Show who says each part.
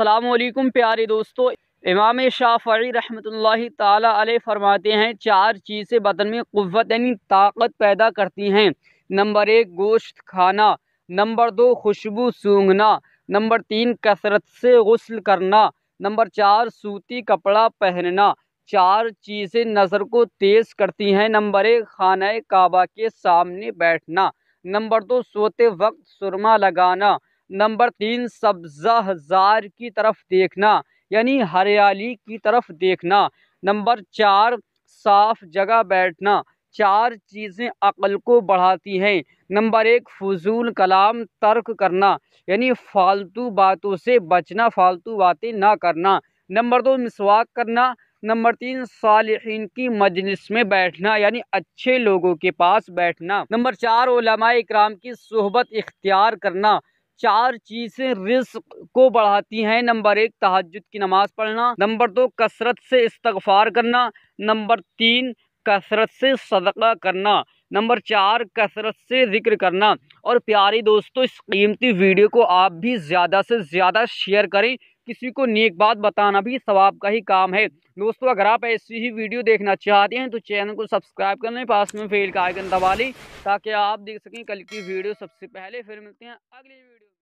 Speaker 1: असलकुम प्यारे दोस्तों इमाम शाफी रहमतुल्लाह ताली फरमाते हैं चार चीज़ें बदन में क़वत यानी ताकत पैदा करती हैं नंबर एक गोश्त खाना नंबर दो खुशबू सूंघना नंबर तीन कसरत से गसल करना नंबर चार सूती कपड़ा पहनना चार चीज़ें नज़र को तेज़ करती हैं नंबर एक खाना काबा के सामने बैठना नंबर दो सोते वक्त सुरमा लगाना नंबर तीन सब्जा हजार की तरफ देखना यानी हरियाली की तरफ देखना नंबर चार साफ जगह बैठना चार चीज़ें अकल को बढ़ाती हैं नंबर एक फजूल कलाम तर्क करना यानी फालतू बातों से बचना फालतू बातें ना करना नंबर दो मिसवाक करना नंबर तीन सालहीन की मजलिस में बैठना यानी अच्छे लोगों के पास बैठना नंबर चार ओलमा इक्राम की सहबत इख्तियार करना चार चीज़ें रिस्क को बढ़ाती हैं नंबर एक तहजद की नमाज़ पढ़ना नंबर दो कसरत से इस्तफार करना नंबर तीन कसरत से सदका करना नंबर चार कसरत से जिक्र करना और प्यारे दोस्तों इस कीमती वीडियो को आप भी ज़्यादा से ज़्यादा शेयर करें किसी को नेक बात बताना भी सवाब का ही काम है दोस्तों अगर आप ऐसी ही वीडियो देखना चाहते हैं तो चैनल को सब्सक्राइब कर लें पास में फेल का आइकन दबा लें ताकि आप देख सकें कल की वीडियो सबसे पहले फिर मिलते हैं अगली वीडियो